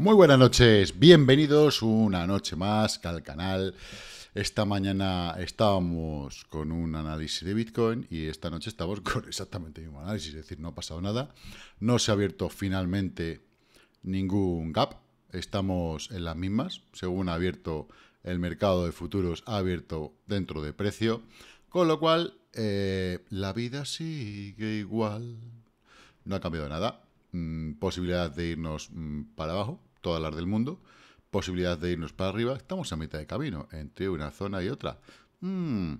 Muy buenas noches, bienvenidos una noche más al canal. Esta mañana estábamos con un análisis de Bitcoin y esta noche estamos con exactamente el mismo análisis, es decir, no ha pasado nada. No se ha abierto finalmente ningún gap, estamos en las mismas, según ha abierto el mercado de futuros, ha abierto dentro de precio, con lo cual eh, la vida sigue igual, no ha cambiado nada, mm, posibilidad de irnos mm, para abajo, todas las del mundo, posibilidad de irnos para arriba, estamos a mitad de camino, entre una zona y otra. Mm,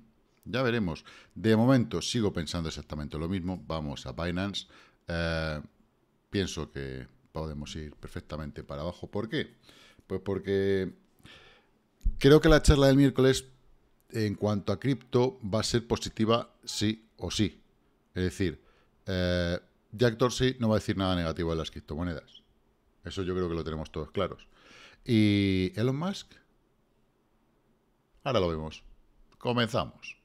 ya veremos. De momento sigo pensando exactamente lo mismo, vamos a Binance. Eh, pienso que podemos ir perfectamente para abajo. ¿Por qué? Pues porque creo que la charla del miércoles en cuanto a cripto va a ser positiva sí o sí. Es decir, eh, Jack Dorsey no va a decir nada negativo de las criptomonedas. Eso yo creo que lo tenemos todos claros. ¿Y Elon Musk? Ahora lo vemos. Comenzamos.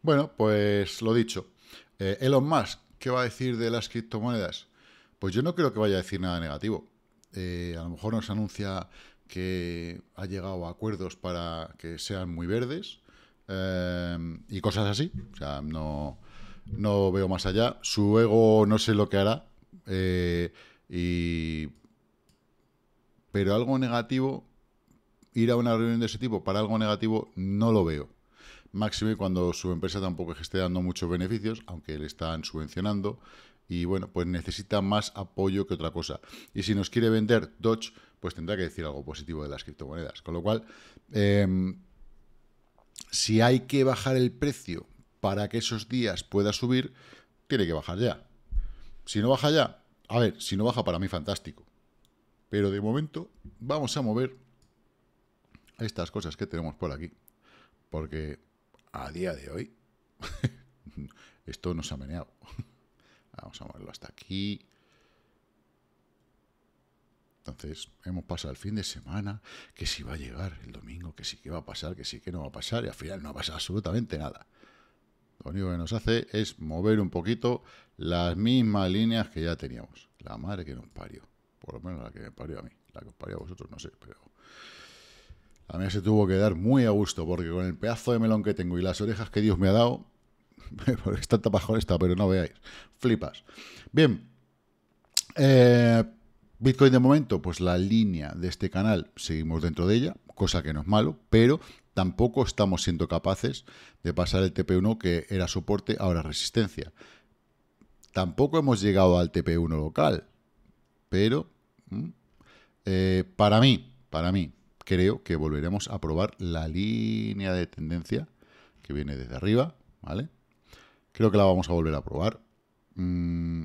Bueno, pues lo dicho, eh, Elon Musk, ¿qué va a decir de las criptomonedas? Pues yo no creo que vaya a decir nada negativo. Eh, a lo mejor nos anuncia que ha llegado a acuerdos para que sean muy verdes eh, y cosas así. O sea, no, veo más allá. Su ego no sé lo que hará. Pero algo negativo, ir a una reunión de ese tipo para algo negativo, no lo veo y cuando su empresa tampoco esté dando muchos beneficios, aunque le están subvencionando, y bueno, pues necesita más apoyo que otra cosa. Y si nos quiere vender Dodge, pues tendrá que decir algo positivo de las criptomonedas. Con lo cual, em, si hay que bajar el precio para que esos días pueda subir, tiene que bajar ya. Si no baja ya, a ver, si no baja para mí, fantástico. Pero de momento vamos a mover estas cosas que tenemos por aquí. Porque a día de hoy, esto nos ha meneado. Vamos a moverlo hasta aquí. Entonces, hemos pasado el fin de semana, que si va a llegar el domingo, que sí que va a pasar, que sí que no va a pasar, y al final no ha pasado absolutamente nada. Lo único que nos hace es mover un poquito las mismas líneas que ya teníamos. La madre que nos parió. Por lo menos la que me parió a mí. La que os parió a vosotros, no sé, pero... A mí se tuvo que dar muy a gusto, porque con el pedazo de melón que tengo y las orejas que Dios me ha dado, esta está tapajón esta, pero no veáis, flipas. Bien, eh, Bitcoin de momento, pues la línea de este canal seguimos dentro de ella, cosa que no es malo, pero tampoco estamos siendo capaces de pasar el TP1 que era soporte, ahora resistencia. Tampoco hemos llegado al TP1 local, pero mm, eh, para mí, para mí, creo que volveremos a probar la línea de tendencia que viene desde arriba, ¿vale? Creo que la vamos a volver a probar. Mm,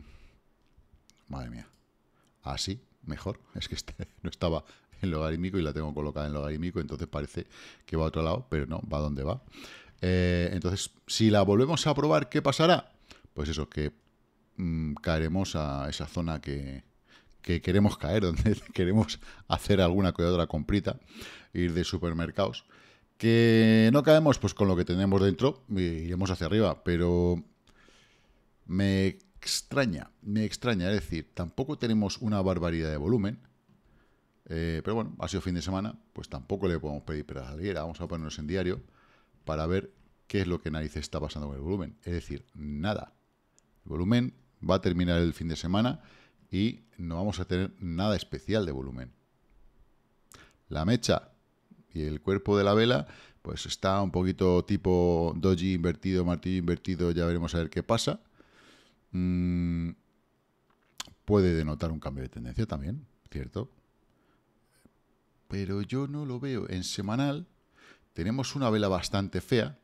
madre mía. Así, mejor. Es que este no estaba en logarítmico y la tengo colocada en logarítmico, entonces parece que va a otro lado, pero no, va donde va. Eh, entonces, si la volvemos a probar, ¿qué pasará? Pues eso, que mm, caeremos a esa zona que, que queremos caer, donde queremos hacer alguna cuidadora comprita, ir de supermercados. Que no caemos pues con lo que tenemos dentro, iremos hacia arriba, pero me extraña, me extraña, es decir, tampoco tenemos una barbaridad de volumen, eh, pero bueno, ha sido fin de semana, pues tampoco le podemos pedir para salir, vamos a ponernos en diario para ver qué es lo que narices está pasando con el volumen, es decir, nada. El volumen va a terminar el fin de semana y no vamos a tener nada especial de volumen. La mecha y el cuerpo de la vela pues está un poquito tipo doji invertido, martillo invertido, ya veremos a ver qué pasa. Mm, puede denotar un cambio de tendencia también, ¿cierto? Pero yo no lo veo. En semanal tenemos una vela bastante fea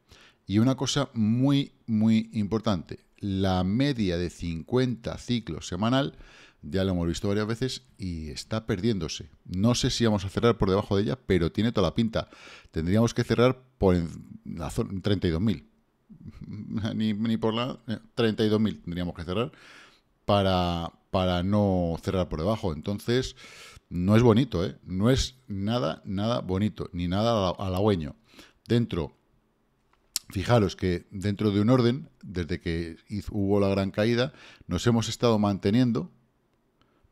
y una cosa muy, muy importante la media de 50 ciclos semanal, ya lo hemos visto varias veces y está perdiéndose. No sé si vamos a cerrar por debajo de ella, pero tiene toda la pinta. Tendríamos que cerrar por la zona 32.000. Ni, por la 32.000 eh, tendríamos que cerrar para, para no cerrar por debajo. Entonces, no es bonito, ¿eh? No es nada, nada bonito, ni nada halagüeño. Dentro, fijaros que dentro de un orden desde que hubo la gran caída, nos hemos estado manteniendo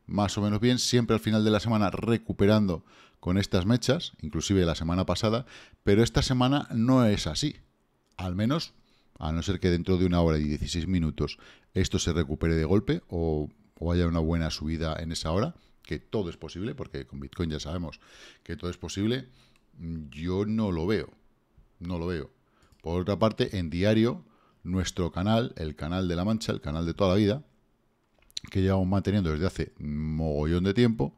más o menos bien, siempre al final de la semana recuperando con estas mechas, inclusive la semana pasada, pero esta semana no es así, al menos a no ser que dentro de una hora y 16 minutos esto se recupere de golpe o, haya una buena subida en esa hora, que todo es posible, porque con Bitcoin ya sabemos que todo es posible, yo no lo veo, no lo veo. Por otra parte, en diario nuestro canal, el canal de la mancha, el canal de toda la vida, que llevamos manteniendo desde hace mogollón de tiempo,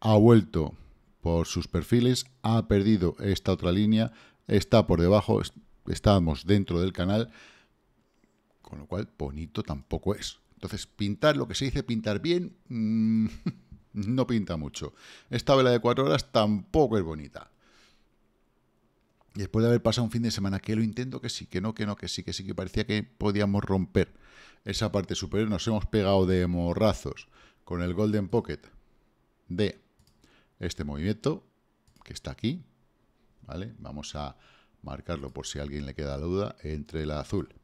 ha vuelto por sus perfiles, ha perdido esta otra línea, está por debajo, estamos dentro del canal, con lo cual bonito tampoco es. Entonces, pintar lo que se dice pintar bien, mm, no pinta mucho. Esta vela de cuatro horas tampoco es bonita después de haber pasado un fin de semana que lo intento, que sí, que no, que no, que sí, que sí, que parecía que podíamos romper esa parte superior, nos hemos pegado de morrazos con el Golden Pocket de este movimiento, que está aquí, ¿vale? Vamos a marcarlo por si a alguien le queda duda, entre la azul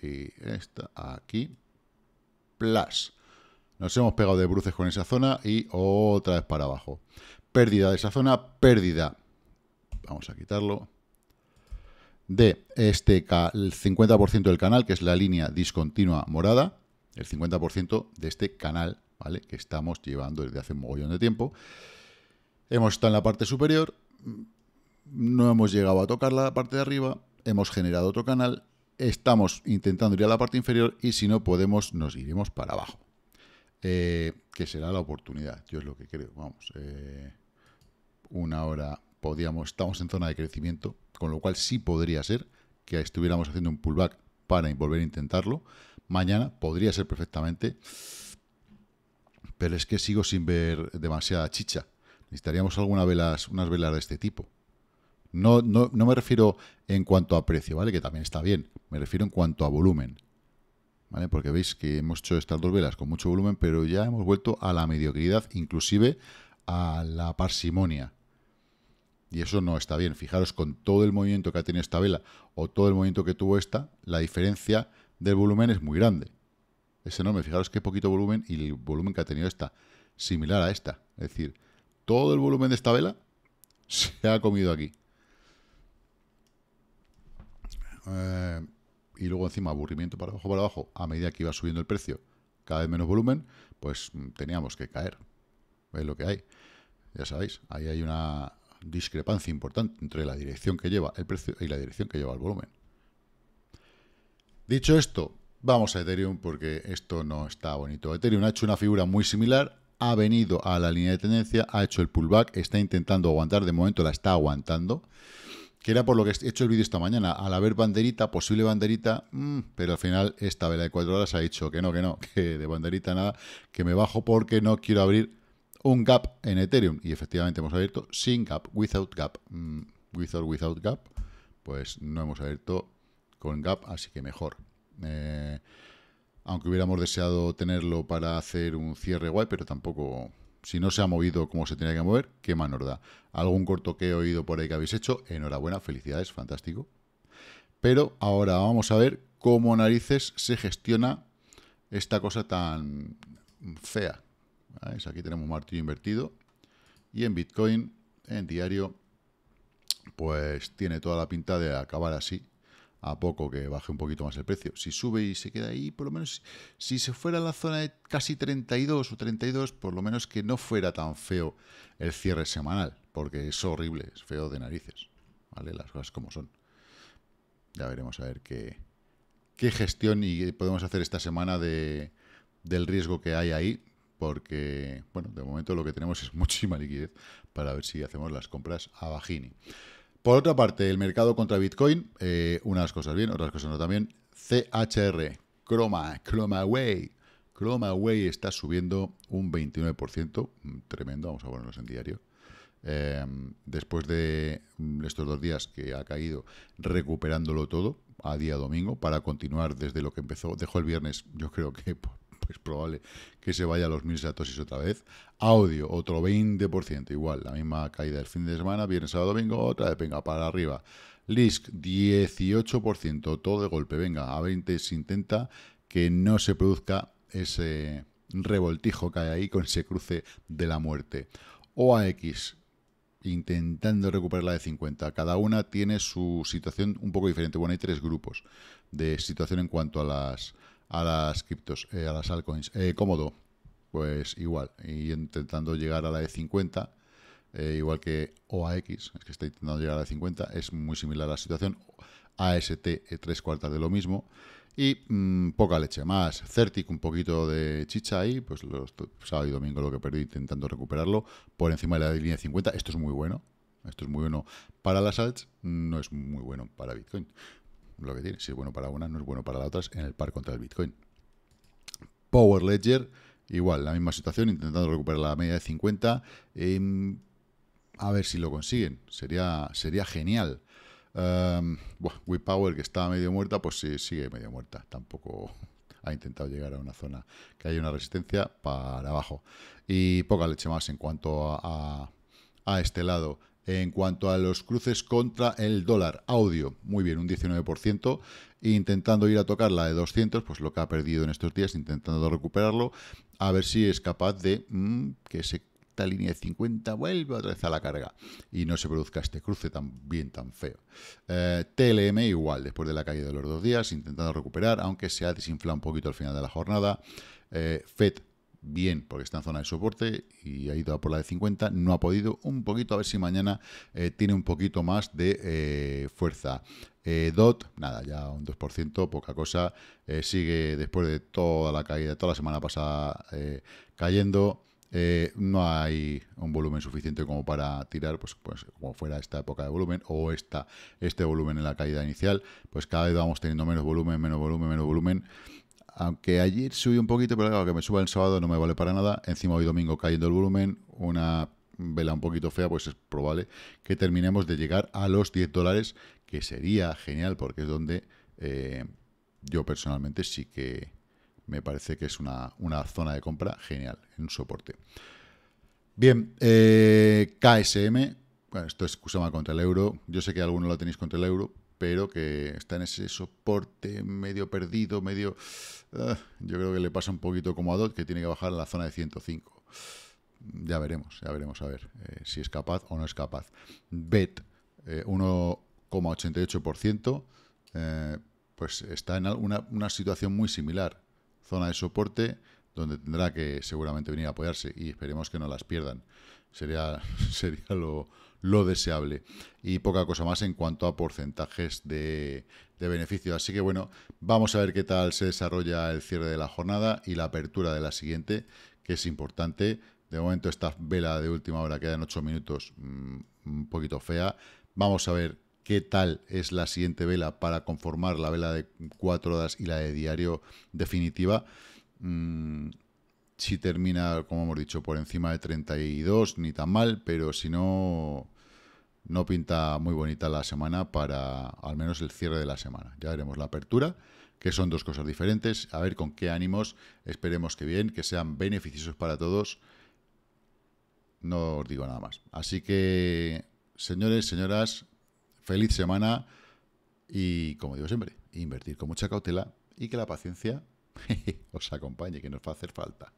y esta aquí, plus. Nos hemos pegado de bruces con esa zona y otra vez para abajo. Pérdida de esa zona, pérdida. Vamos a quitarlo de este 50% del canal, que es la línea discontinua morada, el 50% de este canal, ¿vale? Que estamos llevando desde hace un mogollón de tiempo. Hemos estado en la parte superior, no hemos llegado a tocar la parte de arriba, hemos generado otro canal, estamos intentando ir a la parte inferior y si no podemos nos iremos para abajo. Eh, que será la oportunidad, yo es lo que creo, vamos. Eh, una hora podíamos, estamos en zona de crecimiento, con lo cual sí podría ser que estuviéramos haciendo un pullback para volver a intentarlo. Mañana podría ser perfectamente, pero es que sigo sin ver demasiada chicha. Necesitaríamos algunas velas, unas velas de este tipo. No, no me refiero en cuanto a precio, ¿vale? Que también está bien. Me refiero en cuanto a volumen. ¿Vale? Porque veis que hemos hecho estas dos velas con mucho volumen, pero ya hemos vuelto a la mediocridad, inclusive a la parsimonia. Y eso no está bien. Fijaros con todo el movimiento que ha tenido esta vela o todo el movimiento que tuvo esta, la diferencia del volumen es muy grande. Es enorme. Fijaros qué poquito volumen y el volumen que ha tenido esta. Similar a esta. Es decir, todo el volumen de esta vela se ha comido aquí. Eh, y luego encima aburrimiento para abajo, para abajo. A medida que iba subiendo el precio, cada vez menos volumen, pues mm, teníamos que caer. Es lo que hay. Ya sabéis, ahí hay una, discrepancia importante entre la dirección que lleva el precio y la dirección que lleva el volumen. Dicho esto, vamos a Ethereum porque esto no está bonito. Ethereum ha hecho una figura muy similar, ha venido a la línea de tendencia, ha hecho el pullback, está intentando aguantar, de momento la está aguantando, que era por lo que he hecho el vídeo esta mañana, al haber banderita, posible banderita, mm, pero al final esta vela de cuatro horas ha dicho que no, que no, que de banderita nada, que me bajo porque no quiero abrir un gap en Ethereum. Y efectivamente hemos abierto sin gap, without gap. Mm, without, without gap. Pues no hemos abierto con gap, así que mejor. Eh, aunque hubiéramos deseado tenerlo para hacer un cierre guay, pero tampoco... Si no se ha movido como se tenía que mover, qué manorda. da. Algún corto que he oído por ahí que habéis hecho, enhorabuena, felicidades, fantástico. Pero ahora vamos a ver cómo narices se gestiona esta cosa tan fea Ah, aquí tenemos martillo invertido. Y en Bitcoin, en diario, pues tiene toda la pinta de acabar así. A poco que baje un poquito más el precio. Si sube y se queda ahí, por lo menos, si se fuera a la zona de casi 32 o 32, por lo menos que no fuera tan feo el cierre semanal. Porque es horrible, es feo de narices. ¿Vale? Las cosas como son. Ya veremos a ver qué, qué gestión y podemos hacer esta semana del riesgo que hay ahí porque, bueno, de momento lo que tenemos es muchísima liquidez para ver si hacemos las compras a Bajini. Por otra parte, el mercado contra Bitcoin, eh, unas cosas bien, otras cosas no también. CHR, Chroma, ChromaWay. Way está subiendo un 29%, mm, tremendo, vamos a ponernos en diario. Em, después de mm, estos dos días que ha caído, recuperándolo todo a día domingo para continuar desde lo que empezó, dejó el viernes, yo creo que es probable que se vaya a los 1000 satosis otra vez. Audio, otro 20%, igual, la misma caída del fin de semana, viernes, sábado, domingo, otra vez, venga, para arriba. Lisk, 18%, todo de golpe, venga, a 20 se intenta que no se produzca ese revoltijo que hay ahí con ese cruce de la muerte. OAX, intentando recuperar la de 50. Cada una tiene su situación un poco diferente. Bueno, hay tres grupos de situación en cuanto a las a las criptos, eh, a las altcoins. Eh, cómodo, pues igual, y intentando llegar a la de 50, eh, igual que OAX, es que está intentando llegar a la de 50, es muy similar a la situación. AST, tres cuartas de lo mismo. Y mm, poca leche más. Certic, un poquito de chicha ahí, pues los sábado y domingo lo que perdí intentando recuperarlo por encima de la línea 50. Esto es muy bueno. Esto es muy bueno para las altcoins, no es muy bueno para Bitcoin lo que tiene. Si es bueno para una, no es bueno para las otras en el par contra el Bitcoin. Power Ledger, igual, la misma situación, intentando recuperar la media de 50. Em, a ver si lo consiguen, sería, sería genial. Em, power WePower, que está medio muerta, pues sí, sigue medio muerta. Tampoco ha intentado llegar a una zona que haya una resistencia para abajo. Y poca leche más en cuanto a este lado. En cuanto a los cruces contra el dólar, audio, muy bien, un 19%, intentando ir a tocar la de 200, pues lo que ha perdido en estos días, intentando recuperarlo, a ver si es capaz de mm, que esta línea de 50 vuelva otra vez a la carga y no se produzca este cruce tan bien, tan feo. Eh, TLM igual, después de la caída de los dos días, intentando recuperar, aunque se ha desinflado un poquito al final de la jornada. Eh, FED bien, porque está en zona de soporte y ha ido a por la de 50, no ha podido, un poquito, a ver si mañana eh, tiene un poquito más de eh, fuerza. Eh, DOT, nada, ya un 2%, poca cosa, sigue después de toda la caída, toda la semana pasada cayendo. no hay un volumen suficiente como para tirar, pues, pues como fuera esta época de volumen o esta, este volumen en la caída inicial, pues cada vez vamos teniendo menos volumen, menos volumen, menos volumen aunque ayer subí un poquito, pero claro, que me suba el sábado no me vale para nada. Encima hoy domingo cayendo el volumen, una vela un poquito fea, pues es probable que terminemos de llegar a los 10 dólares, que sería genial, porque es donde eh, yo personalmente sí que me parece que es una, zona de compra genial, en un soporte. Bien, eh, KSM, esto es Kusama contra el euro, yo sé que algunos lo tenéis contra el euro, pero que está en ese soporte medio perdido, medio... Ah, yo creo que le pasa un poquito como a Dot, que tiene que bajar a la zona de 105. Ya veremos, ya veremos a ver eh, si es capaz o no es capaz. BET, 1,88%, eh, eh, pues está en una, una situación muy similar. Zona de soporte donde tendrá que seguramente venir a apoyarse y esperemos que no las pierdan. Sería, sería lo, lo deseable. Y poca cosa más en cuanto a porcentajes de, beneficio. Así que bueno, vamos a ver qué tal se desarrolla el cierre de la jornada y la apertura de la siguiente, que es importante. De momento esta vela de última hora queda en 8 minutos mm, un poquito fea. Vamos a ver qué tal es la siguiente vela para conformar la vela de 4 horas y la de diario definitiva. Mm, si termina, como hemos dicho, por encima de 32, ni tan mal, pero si no, no pinta muy bonita la semana para al menos el cierre de la semana. Ya veremos la apertura, que son dos cosas diferentes, a ver con qué ánimos, esperemos que bien, que sean beneficiosos para todos. No os digo nada más. Así que, señores, señoras, feliz semana y, como digo siempre, invertir con mucha cautela y que la paciencia os acompañe, que nos va a hacer falta.